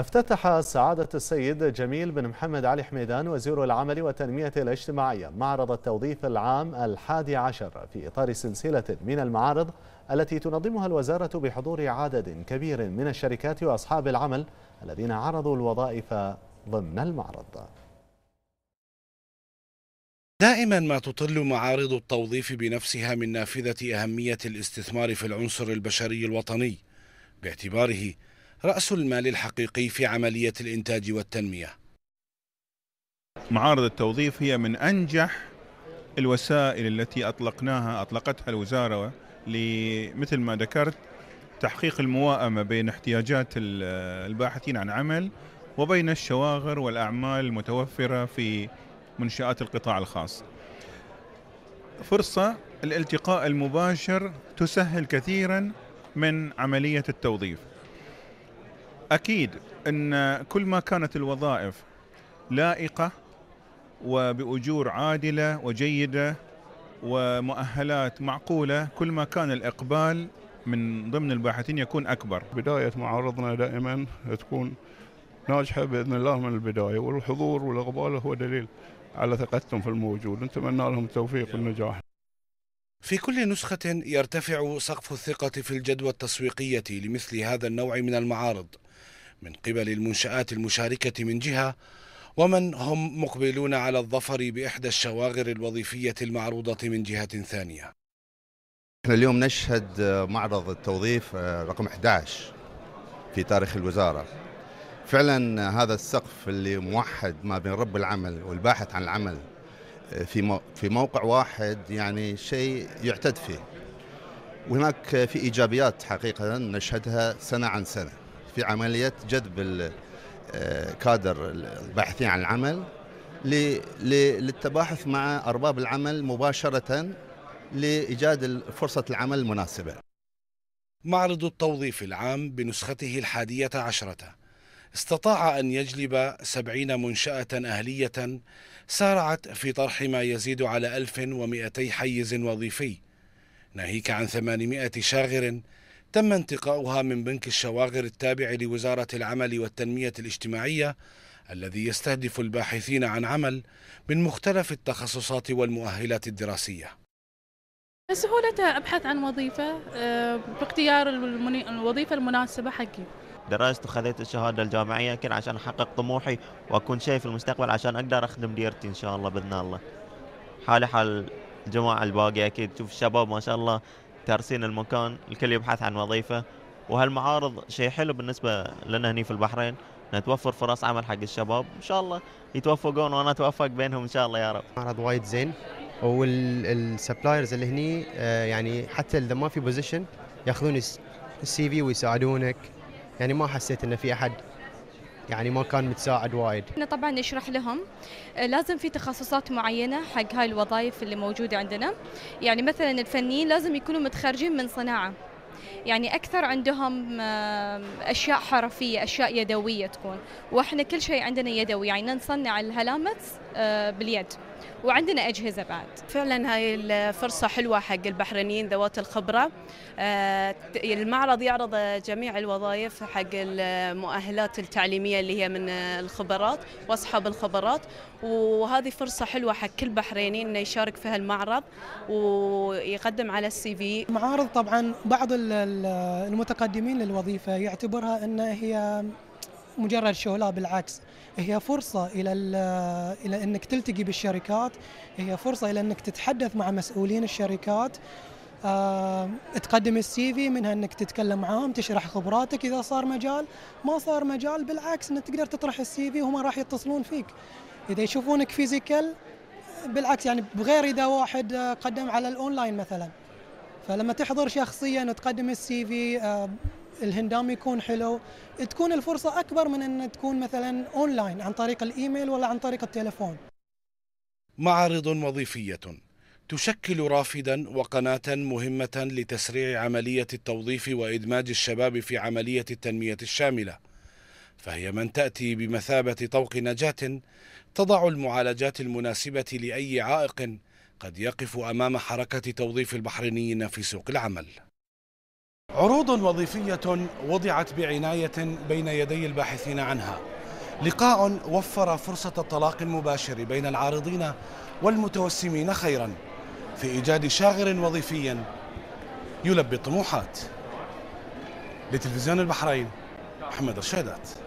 افتتح سعادة السيد جميل بن محمد علي حميدان وزير العمل والتنمية الاجتماعية معرض التوظيف العام الحادي عشر في إطار سلسلة من المعارض التي تنظمها الوزارة بحضور عدد كبير من الشركات وأصحاب العمل الذين عرضوا الوظائف ضمن المعرض دائما ما تطل معارض التوظيف بنفسها من نافذة أهمية الاستثمار في العنصر البشري الوطني باعتباره رأس المال الحقيقي في عملية الإنتاج والتنمية معارض التوظيف هي من أنجح الوسائل التي أطلقناها أطلقتها الوزارة لمثل ما ذكرت تحقيق المواءمة بين احتياجات الباحثين عن عمل وبين الشواغر والأعمال المتوفرة في منشآت القطاع الخاص فرصة الالتقاء المباشر تسهل كثيرا من عملية التوظيف اكيد ان كل ما كانت الوظائف لائقه وباجور عادله وجيده ومؤهلات معقوله كل ما كان الاقبال من ضمن الباحثين يكون اكبر. بدايه معارضنا دائما تكون ناجحه باذن الله من البدايه والحضور والاقبال هو دليل على ثقتهم في الموجود، نتمنى لهم التوفيق والنجاح. في كل نسخة يرتفع سقف الثقة في الجدوى التسويقية لمثل هذا النوع من المعارض من قبل المنشآت المشاركة من جهة ومن هم مقبلون على الظفر بإحدى الشواغر الوظيفية المعروضة من جهة ثانية احنا اليوم نشهد معرض التوظيف آه، رقم 11 في تاريخ الوزارة فعلا هذا السقف اللي موحد ما بين رب العمل والباحث عن العمل آه، في في موقع واحد يعني شيء يعتد فيه وهناك في ايجابيات حقيقه نشهدها سنه عن سنه في عملية جذب آه، كادر الباحثين عن العمل للتباحث مع أرباب العمل مباشرة لإيجاد فرصة العمل المناسبة معرض التوظيف العام بنسخته الحادية عشرة استطاع أن يجلب سبعين منشأة أهلية سارعت في طرح ما يزيد على 1200 حيز وظيفي ناهيك عن 800 شاغر تم انتقاؤها من بنك الشواغر التابع لوزارة العمل والتنمية الاجتماعية الذي يستهدف الباحثين عن عمل من مختلف التخصصات والمؤهلات الدراسية سهولة أبحث عن وظيفة آه، باختيار الوظيفة المناسبة حقي درست وخذيت الشهاده الجامعيه يمكن عشان احقق طموحي واكون شيء في المستقبل عشان اقدر اخدم ديرتي ان شاء الله باذن الله. حالي حال الجماعه الباقي اكيد تشوف الشباب ما شاء الله دارسين المكان الكل يبحث عن وظيفة وهالمعارض شيء حلو بالنسبة لنا هني في البحرين نتوفر فرص عمل حق الشباب ان شاء الله يتوفقون وانا اتوفق بينهم ان شاء الله يا رب معرض وايد زين والسبلايرز اللي هني آه، يعني حتى اذا ما في بوزيشن ياخذون السي في ويساعدونك يعني ما حسيت انه في احد يعني ما كان متساعد وايد احنا طبعا نشرح لهم آه، لازم في تخصصات معينه حق هاي الوظائف اللي موجوده عندنا يعني مثلا الفنيين لازم يكونوا متخرجين من صناعه يعني اكثر عندهم آه، اشياء حرفيه اشياء يدويه تكون واحنا كل شيء عندنا يدوي يعني نصنع الهلامت آه، باليد وعندنا أجهزة بعد فعلا هاي الفرصة حلوة حق البحرينيين ذوات الخبرة آه، المعرض يعرض جميع الوظائف حق المؤهلات التعليمية اللي هي من الخبرات وأصحاب الخبرات وهذه فرصة حلوة حق كل بحريني إنه يشارك في هالمعرض ويقدم على السي في معارض طبعا بعض المتقدمين للوظيفة يعتبرها انه هي مجرد شو لا بالعكس هي فرصة إلى إلى أنك تلتقي بالشركات هي فرصة إلى أنك تتحدث مع مسؤولين الشركات أه، تقدم السي في منها انك تتكلم معاهم تشرح خبراتك اذا صار مجال ما صار مجال بالعكس انك تقدر تطرح السي في وهم راح يتصلون فيك اذا يشوفونك فيزيكال بالعكس يعني بغير اذا واحد آه، قدم على الاونلاين مثلا فلما تحضر شخصيا وتقدم السي في الهندام يكون حلو تكون الفرصه اكبر من ان تكون مثلا اونلاين عن طريق الايميل ولا عن طريق التليفون معارض وظيفيه تشكل رافدا وقناة مهمة لتسريع عملية التوظيف وإدماج الشباب في عملية التنمية الشاملة فهي من تأتي بمثابة طوق نجاة تضع المعالجات المناسبة لأي عائق قد يقف أمام حركة توظيف البحرينيين في سوق العمل عروض وظيفية وضعت بعناية بين يدي الباحثين عنها لقاء وفر فرصة الطلاق المباشر بين العارضين والمتوسمين خيرا في إيجاد شاغر وظيفي يلبي الطموحات لتلفزيون البحرين محمد الشهدات